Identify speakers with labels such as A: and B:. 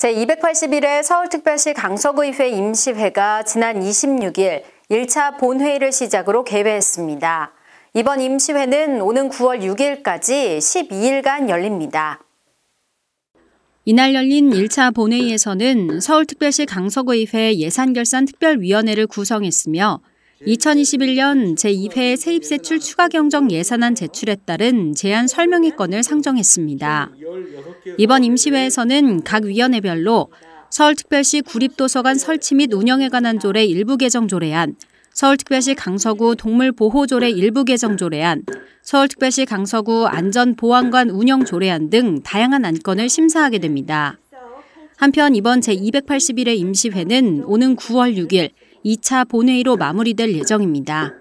A: 제281회 서울특별시 강서구의회 임시회가 지난 26일 1차 본회의를 시작으로 개회했습니다. 이번 임시회는 오는 9월 6일까지 12일간 열립니다. 이날 열린 1차 본회의에서는 서울특별시 강서구의회 예산결산특별위원회를 구성했으며 2021년 제2회 세입세출 추가경정 예산안 제출에 따른 제안 설명회건을 상정했습니다. 이번 임시회에서는 각 위원회별로 서울특별시 구립도서관 설치 및 운영에 관한 조례 일부 개정 조례안, 서울특별시 강서구 동물보호조례 일부 개정 조례안, 서울특별시 강서구 안전보안관 운영 조례안 등 다양한 안건을 심사하게 됩니다. 한편 이번 제281회 임시회는 오는 9월 6일 2차 본회의로 마무리될 예정입니다.